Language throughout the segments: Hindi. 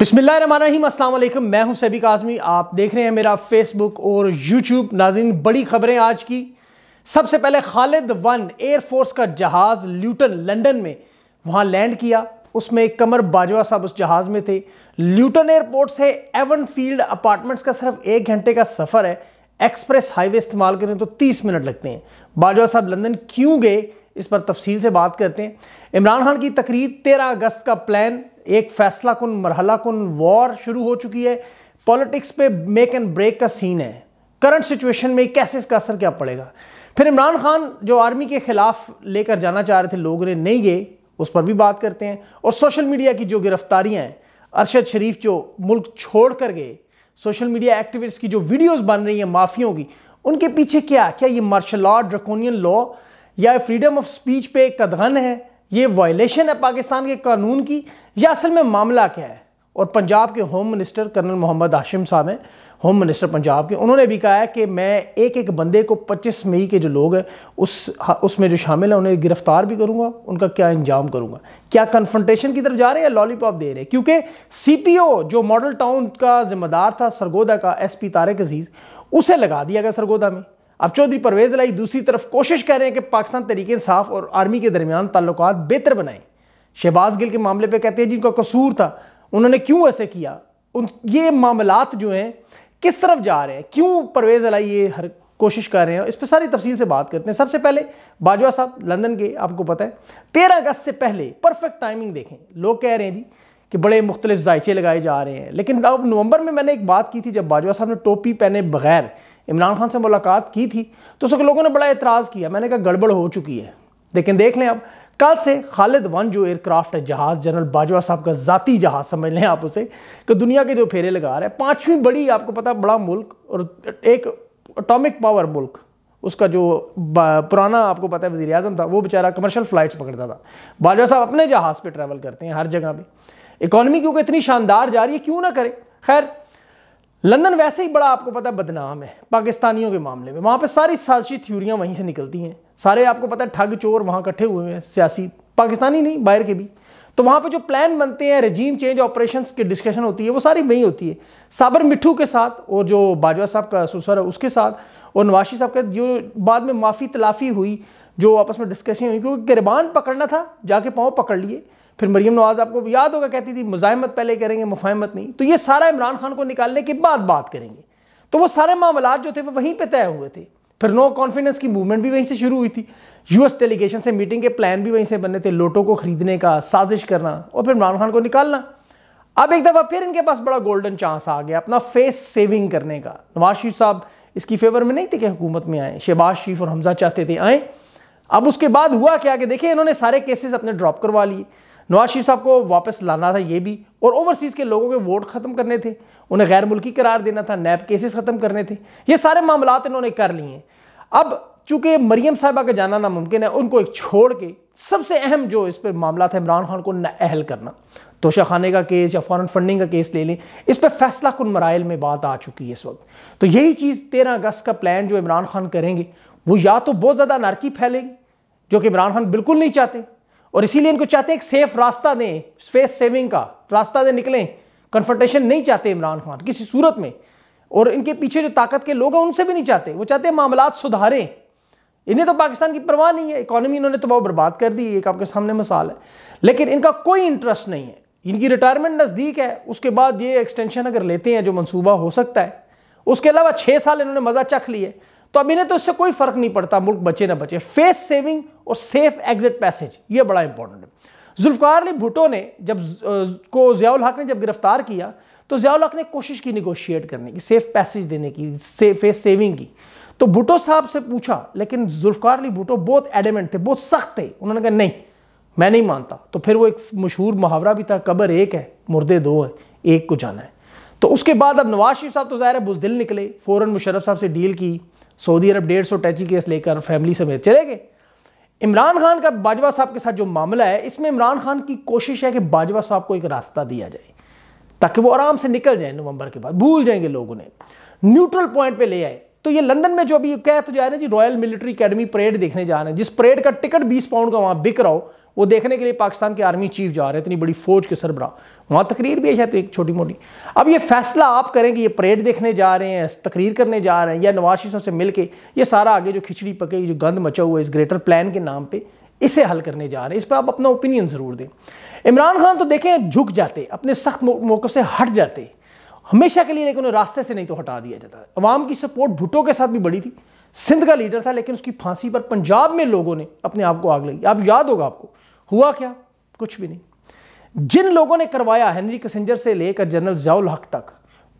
बिस्मिल्लाम असलम मैं हूं सैबिक आज़मी आप देख रहे हैं मेरा फेसबुक और यूट्यूब नाजिन बड़ी खबरें आज की सबसे पहले खालिद वन एयरफोर्स का जहाज़ ल्यूटन लंदन में वहां लैंड किया उसमें एक कमर बाजवा साहब उस जहाज़ में थे ल्यूटन एयरपोर्ट से एवन फील्ड अपार्टमेंट्स का सिर्फ एक घंटे का सफ़र है एक्सप्रेस हाईवे इस्तेमाल करें तो तीस मिनट लगते हैं बाजवा साहब लंदन क्यों गए इस पर तफसील से बात करते हैं इमरान खान की तकरीर तेरह अगस्त का प्लान एक फैसला कन मरहला कन वॉर शुरू हो चुकी है पॉलिटिक्स पे मेक एंड ब्रेक का सीन है करंट सिचुएशन में कैसे इसका असर क्या पड़ेगा फिर इमरान खान जो आर्मी के खिलाफ लेकर जाना चाह रहे थे लोग ने नहीं गए उस पर भी बात करते हैं और सोशल मीडिया की जो गिरफ्तारियां हैं अरशद शरीफ जो मुल्क छोड़ कर गए सोशल मीडिया एक्टिविस्ट की जो वीडियोस बन रही हैं माफियों की उनके पीछे क्या क्या ये मार्शल लॉ ड्रकोनियन लॉ या फ्रीडम ऑफ स्पीच पे कदगन है ये वायलेशन है पाकिस्तान के कानून की या असल में मामला क्या है और पंजाब के home minister colonel Mohammad Asim साहब हैं होम मिनिस्टर पंजाब के उन्होंने भी कहा है कि मैं एक एक बंदे को 25 मई के जो लोग हैं उस उसमें जो शामिल हैं उन्हें गिरफ्तार भी करूंगा उनका क्या इंजाम करूंगा क्या कन्फ्रंटेशन की तरफ जा रहे हैं या लॉलीपॉप दे रहे हैं क्योंकि सी जो मॉडल टाउन का जिम्मेदार था सरगोदा का पी तारक अजीज़ उसे लगा दिया गया सरगोदा में अब चौधरी परवेज लाई दूसरी तरफ कोशिश कर रहे हैं कि पाकिस्तान तरीके इंसाफ और आर्मी के दरमियान ताल्लुक बेहतर बनाएं शहबाज गिल के मामले पर कहते हैं जिनका कसूर था उन्होंने क्यों ऐसे किया उन ये मामला जो हैं किस तरफ जा रहे हैं क्यों परवेज़ अलाई ये हर कोशिश कर रहे हैं इस पर सारी तफसील से बात करते हैं सबसे पहले बाजवा साहब लंदन के आपको पता है तेरह अगस्त से पहले परफेक्ट टाइमिंग देखें लोग कह रहे हैं जी कि बड़े मुख्तलिफ जायचे लगाए जा रहे हैं लेकिन अब नवंबर में मैंने एक बात की थी जब बाजवा साहब ने टोपी पहने बगैर इमरान खान से मुलाकात की थी तो उसके लोगों ने बड़ा एतराज़ किया मैंने कहा गड़बड़ हो चुकी है लेकिन देख लें अब कल से खालिद वन जो एयरक्राफ्ट है जहाज़ जनरल बाजवा साहब का ज़ाती जहाज़ समझ लें आप उसे कि दुनिया के जो फेरे लगा रहे हैं पाँचवीं बड़ी आपको पता बड़ा मुल्क और एक अटोमिक पावर मुल्क उसका जो पुराना आपको पता है वजी था वो बेचारा कमर्शल फ़्लाइट्स पकड़ता था बाजवा साहब अपने जहाज़ पर ट्रैवल करते हैं हर जगह पर इकॉनमी क्योंकि इतनी शानदार जा रही है क्यों ना करें खैर लंदन वैसे ही बड़ा आपको पता है बदनाम है पाकिस्तानियों के मामले में वहाँ पे सारी साजिशी थ्योरियाँ वहीं से निकलती हैं सारे आपको पता है ठग चोर वहाँ इकट्ठे हुए हैं सियासी पाकिस्तानी नहीं बाहर के भी तो वहाँ पे जो प्लान बनते हैं रजीम चेंज ऑपरेशन की डिस्कशन होती है वो सारी वहीं होती है साबर मिठू के साथ और जो बाजवा साहब का सुसर है उसके साथ और नवाशी साहब का जो बाद में माफ़ी तलाफ़ी हुई जो आपस में डिस्कशन हुई क्योंकि गिरबान पकड़ना था जाके पाँव पकड़ लिए फिर मरीम नवाज आपको याद होगा कहती थी मुजाहमत पहले करेंगे मुफाहमत नहीं तो ये सारा इमरान खान को निकालने के बाद बात करेंगे तो वो सारे मामला जो थे वो वहीं पर तय हुए थे फिर नो कॉन्फिडेंस की मूवमेंट भी वहीं से शुरू हुई थी यूएस डेलीगेशन से मीटिंग के प्लान भी वहीं से बने थे लोटो को खरीदने का साजिश करना और फिर इमरान खान को निकालना अब एक दफ़ा फिर इनके पास बड़ा गोल्डन चांस आ गया अपना फेस सेविंग करने का नवाज शरीफ साहब इसकी फेवर में नहीं थे कि हुकूमत में आए शहबाज शरीफ और हमजा चाहते थे आए अब उसके बाद हुआ क्या कि देखिए इन्होंने सारे केसेस अपने ड्रॉप करवा लिए नवाज शरीफ साहब को वापस लाना था ये भी और ओवरसीज़ के लोगों के वोट ख़त्म करने थे उन्हें गैर मुल्की करार देना था नैब केसेस ख़त्म करने थे ये सारे मामला इन्होंने कर लिए हैं अब चूंकि मरीम साहबा का जाना नामुमकिन है उनको एक छोड़ के सबसे अहम जो इस पर मामला था इमरान खान को नाअहल करना तोशा खाने का केस या फॉरन फंडिंग का केस ले लें इस पर फैसला कन मराइल में बात आ चुकी है इस वक्त तो यही चीज़ तेरह अगस्त का प्लान जो इमरान खान करेंगे वो या तो बहुत ज़्यादा नारकी फैलेगी जो कि इमरान खान बिल्कुल नहीं चाहते और इसीलिए इनको चाहते हैं एक सेफ रास्ता दें स्पेस सेविंग का रास्ता दें निकलें कन्फर्टेशन नहीं चाहते इमरान खान किसी सूरत में और इनके पीछे जो ताकत के लोग हैं उनसे भी नहीं चाहते वो चाहते हैं मामला सुधारें इन्हें तो पाकिस्तान की परवाह नहीं है इकोनॉमी इन्होंने तो बहुत बर्बाद कर दी एक आपके सामने मिसाल है लेकिन इनका कोई इंटरेस्ट नहीं है इनकी रिटायरमेंट नज़दीक है उसके बाद ये एक्सटेंशन अगर लेते हैं जो मनसूबा हो सकता है उसके अलावा छः साल इन्होंने मज़ा चख लिया तो अभी ने तो इससे कोई फर्क नहीं पड़ता मुल्क बचे ना बचे फेस सेविंग और सेफ एग्जिट पैसेज ये बड़ा इंपॉर्टेंट है जुल्फकार अली भुटो ने जब को जियाउल हक ने जब गिरफ्तार किया तो जियाउल हक ने कोशिश की निगोशिएट करने की सेफ पैसेज देने की से, फेस सेविंग की तो भुटो साहब से पूछा लेकिन जुल्फकार अली भुटो बहुत एडमेंट थे बहुत सख्त थे उन्होंने कहा नहीं मैं नहीं मानता तो फिर वो एक मशहूर मुहावरा भी था कबर एक है मुर्दे दो हैं एक को जाना है तो उसके बाद अब नवाज शरीफ साहब तो ज़ाहिर है बुजदिल निकले फ़ौरन मुशरफ साहब से डील की सऊदी अरब डेढ़ सौ टैची केस लेकर फैमिली समेत चले गए इमरान खान का बाजवा साहब के साथ जो मामला है इसमें इमरान खान की कोशिश है कि बाजवा साहब को एक रास्ता दिया जाए ताकि वो आराम से निकल जाए नवंबर के बाद भूल जाएंगे लोग उन्हें न्यूट्रल पॉइंट पे ले आए तो ये लंदन में जो अभी कह तो जा रहे हैं जी रॉयल मिलिट्री अकेडमी परेड देखने जा रहे हैं जिस परेड का टिकट बीस पाउंड का वहां बिक रहा हो वो देखने के लिए पाकिस्तान के आर्मी चीफ जा रहे हैं इतनी बड़ी फौज के सरबरा वहाँ तकरीर भी है शायद तो एक छोटी मोटी अब ये फैसला आप करें कि ये परेड देखने जा रहे हैं तकरीर करने जा रहे हैं या नवाज शरीफ से मिल के ये सारा आगे जो खिचड़ी पके जो गंद मचा हुआ है इस ग्रेटर प्लान के नाम पर इसे हल करने जा रहे हैं इस पर आप अपना ओपिनियन ज़रूर दें इमरान खान तो देखें झुक जाते अपने सख्त मौक़ से हट जाते हमेशा के लिए लेकिन उन्हें रास्ते से नहीं तो हटा दिया जाता अवाम की सपोर्ट भुटो के साथ भी बड़ी थी सिंध का लीडर था लेकिन उसकी फांसी पर पंजाब में लोगों ने अपने आप को आग लगी आप याद होगा आपको हुआ क्या कुछ भी नहीं जिन लोगों ने करवाया हेनरी कसेंजर से लेकर जनरल जयाउल हक तक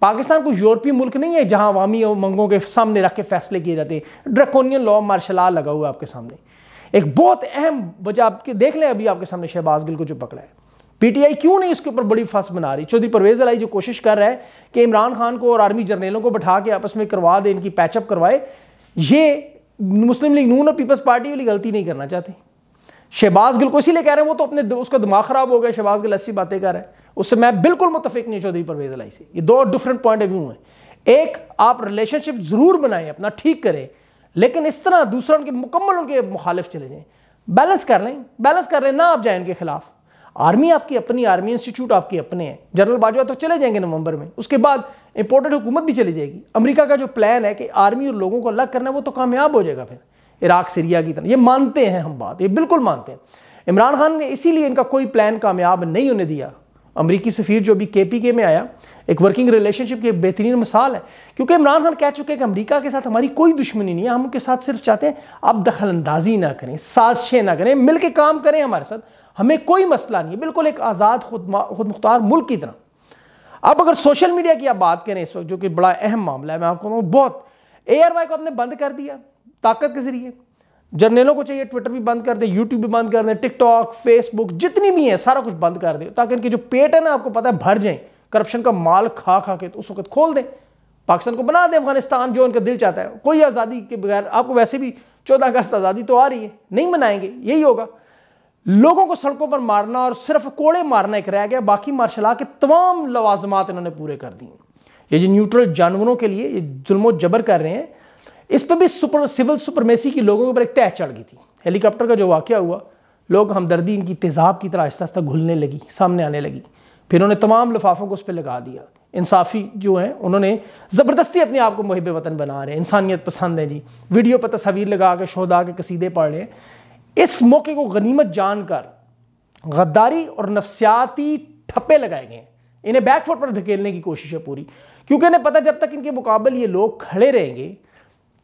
पाकिस्तान को यूरोपीय मुल्क नहीं है जहां अवामी और मंगों के सामने रख के फैसले किए जाते हैं ड्रकोनियन लॉ मार्शल आर्ट लगा हुआ है आपके सामने एक बहुत अहम वजह आपके देख लें अभी आपके सामने शहबाज गिल को जो पकड़ा है पीटीआई क्यों नहीं इसके ऊपर बड़ी फस बना रही चौधरी परवेज अलाई जो कोशिश कर रहा है कि इमरान खान को और आर्मी जर्नेलों को बैठा के आपस में करवा दे इनकी पैचअप करवाए ये मुस्लिम लीग नून और पीपल्स पार्टी वाली गलती नहीं करना चाहती शहबाज गिल को इसीलिए कह रहे हैं वो तो अपने उसका दिमाग खराब हो गया शहबाज गिल ऐसी बातें कर रहे हैं उससे मैं बिल्कुल मुतफिक नहीं चौधरी परवेज लाई से ये दो डिफरेंट पॉइंट ऑफ व्यू हैं एक आप रिलेशनशिप ज़रूर बनाएं अपना ठीक करें लेकिन इस तरह दूसरा उनके मुकम्मल उनके मुखालिफ चले जाएं बैलेंस कर लें बैलेंस कर लें ना आप जाए उनके खिलाफ आर्मी आपकी अपनी आर्मी इंस्टीट्यूट आपके अपने हैं जनरल बाजवा तो चले जाएंगे नवंबर में उसके बाद इंपोर्टेंट हुकूमत भी चली जाएगी अमेरिका का जो प्लान है कि आर्मी और लोगों को अलग करना वो तो कामयाब हो जाएगा फिर इराक सीरिया की तरह ये मानते हैं हम बात ये बिल्कुल मानते हैं इमरान खान ने इसीलिए इनका कोई प्लान कामयाब नहीं होने दिया अमरीकी सफ़ीर जो अभी के पी के में आया एक वर्किंग रिलेशनशिप की बेहतरीन मिसाल है क्योंकि इमरान खान कह चुके हैं कि अमरीका के साथ हमारी कोई दुश्मनी नहीं है हम उनके साथ सिर्फ चाहते हैं आप दखल अंदाजी ना करें साजिशें ना करें मिल के काम करें हमारे साथ हमें कोई मसला नहीं है बिल्कुल एक आज़ाद खुद खुद मुख्तार मुल्क की तरह अब अगर सोशल मीडिया की आप बात करें इस वक्त जो कि बड़ा अहम मामला है मैं आपको कहूँ बहुत ए आर वाई को आपने बंद कर दिया ताकत के जरिए जर्नलों को चाहिए ट्विटर भी बंद कर दें यूट्यूब भी बंद कर दें टिकटॉक फेसबुक जितनी भी है सारा कुछ बंद कर दें ताकि इनकी जो पेट है ना आपको पता है भर जाए करप्शन का माल खा खा के तो उस वक्त खोल दें पाकिस्तान को बना दें अफगानिस्तान जो उनका दिल चाहता है कोई आज़ादी के बगैर आपको वैसे भी चौदह अगस्त आज़ादी तो आ रही है नहीं मनाएंगे यही होगा लोगों को सड़कों पर मारना और सिर्फ कोड़े मारना एक रह गया बाकी मार्शला के तमाम लवाजमात इन्होंने पूरे कर दिए ये जो न्यूट्रल जानवरों के लिए ये जबर कर रहे हैं इस पर भी सुपर सिविल सुपरमेसी की लोगों के ऊपर एक तय चढ़ गई थी हेलीकॉप्टर का जो वाक्य हुआ लोग हमदर्दी इनकी तेज़ाब की तरह आहिस्ता आहिस्ता घुलने लगी सामने आने लगी फिर उन्होंने तमाम लिफाफों को उस पर लगा दिया इंसाफी जो है उन्होंने ज़बरदस्ती अपने आप को मुहब वतन बना रहे हैं इंसानियत पसंद है जी वीडियो पर तस्वीर लगा के शोधा के कसीदे पढ़ रहे हैं इस मौके को गनीमत जानकर गद्दारी और नफसियाती ठप्पे लगाए गए इन्हें बैकफुट पर धकेलने की कोशिश है पूरी क्योंकि इन्हें पता जब तक इनके मुकाबले ये लोग खड़े रहेंगे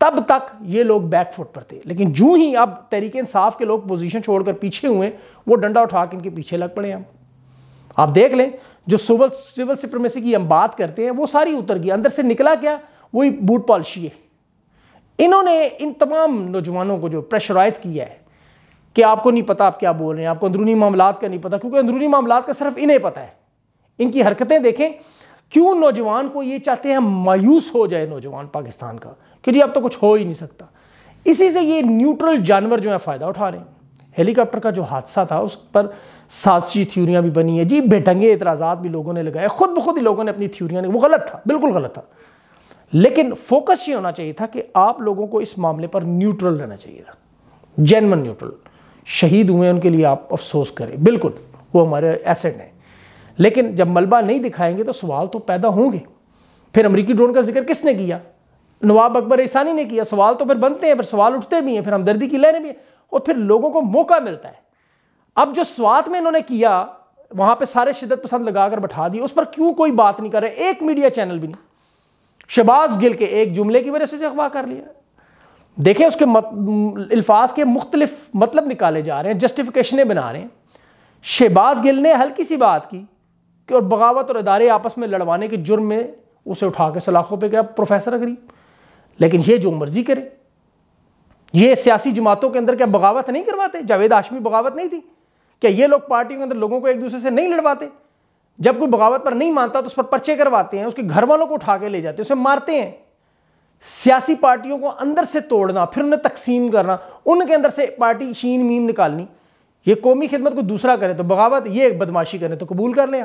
तब तक ये लोग बैकफुट पर थे लेकिन जू ही अब तहरीक इंसाफ के लोग पोजीशन छोड़कर पीछे हुए वो डंडा उठा के इनके पीछे लग पड़े हम आप देख लें जो सिविल सिविल सुप्रमेसी की हम बात करते हैं वो सारी उतर गई अंदर से निकला क्या वही बूट पॉलिशी है इन्होंने इन तमाम नौजवानों को जो प्रेशराइज किया है कि आपको नहीं पता आप क्या बोल रहे हैं आपको अंदरूनी मामला का नहीं पता क्योंकि अंदरूनी मामला का सिर्फ इन्हें पता है इनकी हरकतें देखें क्यों नौजवान को ये चाहते हैं मायूस हो जाए नौजवान पाकिस्तान का कि जी अब तो कुछ हो ही नहीं सकता इसी से ये न्यूट्रल जानवर जो है फ़ायदा उठा रहे हैं हेलीकॉप्टर का जो हादसा था उस पर साजशी थ्यूरियाँ भी बनी है जी बेटंगे एतराज़ा भी लोगों ने लगाए खुद ब खुद लोगों ने अपनी थ्योरियाँ वो गलत था बिल्कुल गलत था लेकिन फोकस ये होना चाहिए था कि आप लोगों को इस मामले पर न्यूट्रल रहना चाहिए था जेनवन न्यूट्रल शहीद हुए उनके लिए आप अफसोस करें बिल्कुल वो हमारे एसेट हैं लेकिन जब मलबा नहीं दिखाएंगे तो सवाल तो पैदा होंगे फिर अमरीकी ड्रोन का जिक्र किसने किया नवाब अकबर ईसानी ने किया सवाल तो फिर बनते हैं फिर सवाल उठते भी हैं फिर हमदर्दी की लहरें भी हैं और फिर लोगों को मौका मिलता है अब जो स्वात में इन्होंने किया वहाँ पे सारे शिदत पसंद लगा कर बैठा दी उस पर क्यों कोई बात नहीं कर रहे एक मीडिया चैनल भी नहीं शबाज गिल के एक जुमले की वजह से अगवा कर लिया देखें उसके मत, अल्फाज के मुख्तलिफ मतलब निकाले जा रहे हैं जस्टिफिकेशनें बना रहे हैं शहबाज गिल ने हल्की सी बात की कि और बगावत और इदारे आपस में लड़वाने के जुर्म में उसे उठा के सलाखों पर गया प्रोफेसर गरीब लेकिन ये जो मर्जी करे ये सियासी जमातों के अंदर क्या बगावत नहीं करवाते जावेद आशमी बगावत नहीं थी क्या ये लोग पार्टी के अंदर लोगों को एक दूसरे से नहीं लड़वाते जब कोई बगावत पर नहीं मानता तो उस पर पर्चे करवाते हैं उसके घर वालों को उठा के ले जाते हैं उसे मारते हैं सियासी पार्टियों को अंदर से तोड़ना फिर उन्हें तकसीम करना उनके अंदर से पार्टी शीन मीम निकालनी ये कौमी खिदमत को दूसरा करें तो बगावत ये बदमाशी करें तो कबूल कर लें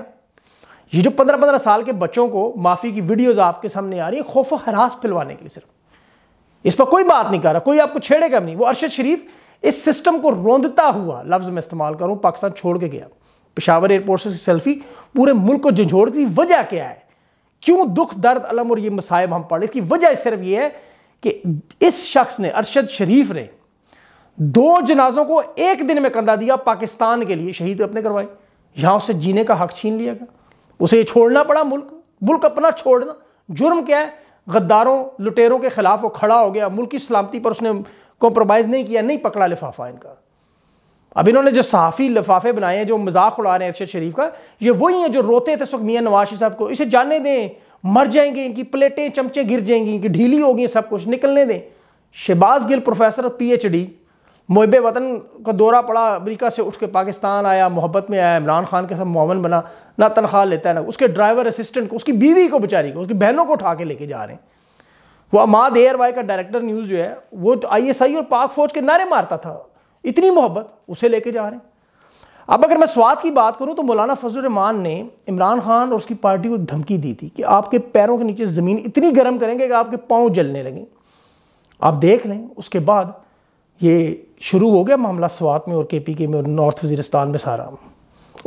ये जो पंद्रह पंद्रह साल के बच्चों को माफ़ी की वीडियोज़ आपके सामने आ रही है खौफ हरास फैलवाने के लिए सिर्फ इस पर कोई बात नहीं कर रहा कोई आपको छेड़ेगा नहीं वो अरशद शरीफ इस सिस्टम को रोंदता हुआ लफ्ज़ में इस्तेमाल करूँ पाकिस्तान छोड़ के गया पिशावर एयरपोर्ट से सेल्फी पूरे मुल्क को झंझोड़ती वजह क्या है क्यों दुख दर्द अलम और ये मसायब हम पढ़े इसकी वजह सिर्फ ये है कि इस शख्स ने अरशद शरीफ ने दो जनाजों को एक दिन में कंधा दिया पाकिस्तान के लिए शहीद अपने करवाए यहाँ उसे जीने का हक छीन लिया गया उसे ये छोड़ना पड़ा मुल्क मुल्क अपना छोड़ना जुर्म क्या है गद्दारों लुटेरों के खिलाफ वो खड़ा हो गया मुल्क की सलामती पर उसने कॉम्प्रोमाइज़ नहीं किया नहीं पकड़ा लिफाफा इनका अब इन्होंने जो सहाफ़ी लफाफे बनाए हैं जो मजाक उड़ा रहे हैं अरशद शरीफ का ये वही हैं जो रोते थे सुख मियाँ नवाशी साहब को इसे जाने दें मर जाएंगे इनकी प्लेटें चमचे गिर जाएंगी इनकी ढीली होगी सब कुछ निकलने दें शहबाज गिल प्रोफेसर पीएचडी मोहब वतन का दौरा पड़ा अमेरिका से उठ के पाकिस्तान आया मोहब्बत में आया इमरान खान के साथ मोमन बना ना तनख्वाह लेता है ना उसके ड्राइवर असिस्टेंट को उसकी बीवी को बेचारी को उसकी बहनों को उठा के लेके जा रहे हैं वो अमाद एयर वाई का डायरेक्टर न्यूज़ जो है वो तो आई एस आई और पाक फौज के नारे मारता था इतनी मोहब्बत उसे लेके जा रहे हैं अब अगर मैं स्वाद की बात करूं तो मौलाना फजलरहमान ने इमरान खान और उसकी पार्टी को धमकी दी थी कि आपके पैरों के नीचे ज़मीन इतनी गर्म करेंगे कि आपके पाँव जलने लगें आप देख लें उसके बाद ये शुरू हो गया मामला स्वात में और के पी के में और नॉर्थ वजीरस्तान में सारा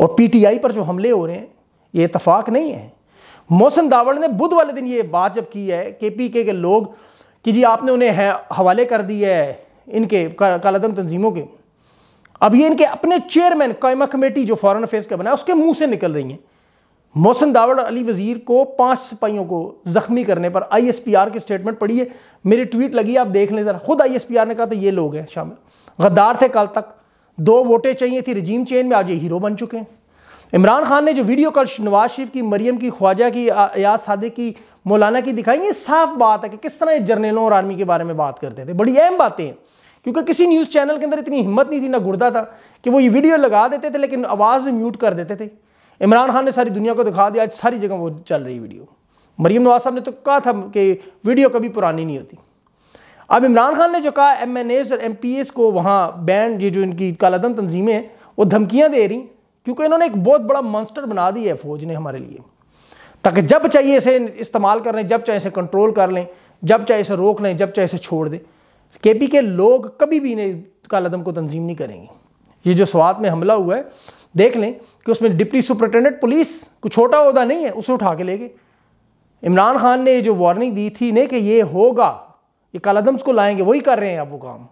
और पी टी आई पर जो हमले हो रहे हैं ये इतफाक़ नहीं है मौसम दावड़ ने बुध वाले दिन ये बात जब की है के पी के, के लोग कि जी आपने उन्हें हवाले कर दिया है इनके कालादम तंजीमों के अब ये इनके अपने चेयरमैन कायमा कमेटी जो फॉरेन अफेयर्स का बना उसके मुंह से निकल रही हैं मोहसन दावड़ अली वजीर को पांच सिपाहियों को जख्मी करने पर आईएसपीआर की स्टेटमेंट पड़ी है मेरी ट्वीट लगी आप देख लें ज़रा खुद आईएसपीआर ने कहा था ये लोग हैं शामिल गद्दार थे कल तक दो वोटें चाहिए थी रजीम चेन में आज ये हीरो बन चुके हैं इमरान खान ने जो वीडियो कल नवाज शरीफ की मरियम की ख्वाजा की अयाज सादे की मौलाना की दिखाई ये साफ बात है कि किस तरह जर्नलों और आर्मी के बारे में बात करते थे बड़ी अहम बातें हैं क्योंकि किसी न्यूज़ चैनल के अंदर इतनी हिम्मत नहीं थी ना गुर्दा था कि वो ये वीडियो लगा देते थे लेकिन आवाज़ म्यूट कर देते थे इमरान खान ने सारी दुनिया को दिखा दिया आज सारी जगह वो चल रही वीडियो मरीम नवाज साहब ने तो कहा था कि वीडियो कभी पुरानी नहीं होती अब इमरान खान ने जो कहा एम एन एज और एम पी एस को वहाँ बैंड ये जो इनकी कालादम तंजीमें हैं वो धमकियाँ दे रही क्योंकि इन्होंने एक बहुत बड़ा मॉन्स्टर बना दिया है फ़ौज ने हमारे लिए ताकि जब चाहिए इसे इस्तेमाल कर लें जब चाहे इसे कंट्रोल कर लें जब चाहे इसे रोक लें जब चाहे इसे छोड़ दें के पी के लोग कभी भी इन्हें कालादम को तंजीम नहीं करेंगे ये जो स्वात में हमला हुआ है देख लें कि उसमें डिप्टी सुपरिटेंडेंट पुलिस को छोटा अहदा नहीं है उसे उठा के ले गए इमरान खान ने जो वार्निंग दी थी ने कि ये होगा ये कालादम्स को लाएंगे वही कर रहे हैं अब वो काम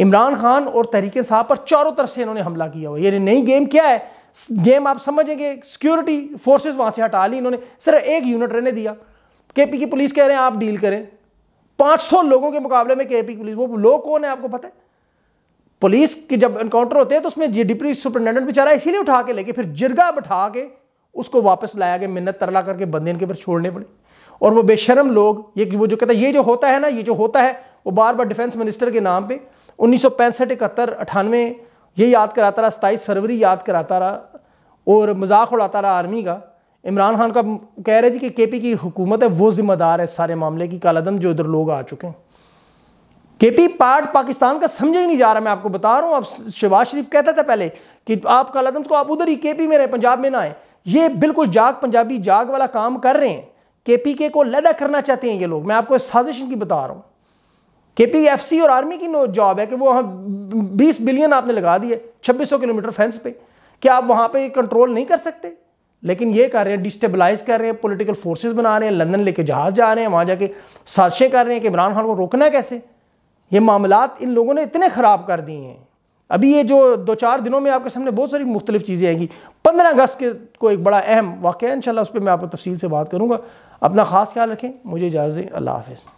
इमरान खान और तहरीक साहब पर चारों तरफ से इन्होंने हमला किया हुआ ये नई गेम क्या है गेम आप समझेंगे सिक्योरिटी फोर्सेस वहां से हटा ली इन्होंने सिर्फ एक यूनिट रहने दिया के पी की पुलिस कह रहे हैं आप डील करें सौ लोगों के मुकाबले में केपी पुलिस वो लोग कौन है आपको पता है पुलिस के जब एनकाउंटर होते हैं तो उसमें जी डिप्टी सुपरिटेंडेंट बेचारा इसीलिए उठा के लेके फिर जिरगा बैठा के उसको वापस लाया गया मिन्नत तरला करके बंदे इनके फिर छोड़ने पड़े और वो बेशरम लोग ये वो जो कहता है ये जो होता है ना ये जो होता है वो बार बार डिफेंस मिनिस्टर के नाम पे उन्नीस सौ पैंसठ इकहत्तर अठानवे ये याद कराता रहा सताईस फरवरी याद कराता रहा और मजाक उड़ाता रहा आर्मी का इमरान खान का कह रहे जी कि के पी की हुकूमत है वो जिम्मेदार है सारे मामले की कालादम जो इधर लोग आ चुके हैं के पी पार्ट पाकिस्तान का समझा ही नहीं जा रहा मैं आपको बता रहा हूँ आप शहबाज शरीफ कहता था पहले कि आप कालादम को आप उधर ही के पी में रहें पंजाब में ना आए ये बिल्कुल जाग पंजाबी जाग वाला काम कर रहे हैं के पी के को लदा करना चाहते हैं ये लोग मैं आपको साजिश की बता रहा हूँ के पी एफ सी और आर्मी की नो जॉब है कि वो वहाँ बीस बिलियन आपने लगा दिए छब्बीस सौ किलोमीटर फेंस पे क्या आप वहाँ पे कंट्रोल नहीं कर सकते लेकिन ये कर रहे हैं डिस्टेबलाइज कर रहे हैं पॉलिटिकल फोर्सेस बना रहे हैं लंदन लेके जहाज जा रहे हैं वहाँ जाके साजिशें कर रहे हैं कि इमरान खान को रोकना कैसे ये मामला इन लोगों ने इतने ख़राब कर दिए हैं अभी ये जो दो चार दिनों में आपके सामने बहुत सारी मुख्तलिफ चीज़ें आएंगी पंद्रह अगस्त के को एक बड़ा अहम वाक़ है इन उस पर मैं आपको तफसील से बात करूँगा अपना ख़ास ख्याल रखें मुझे इजाज़त अल्लाह हाफिज़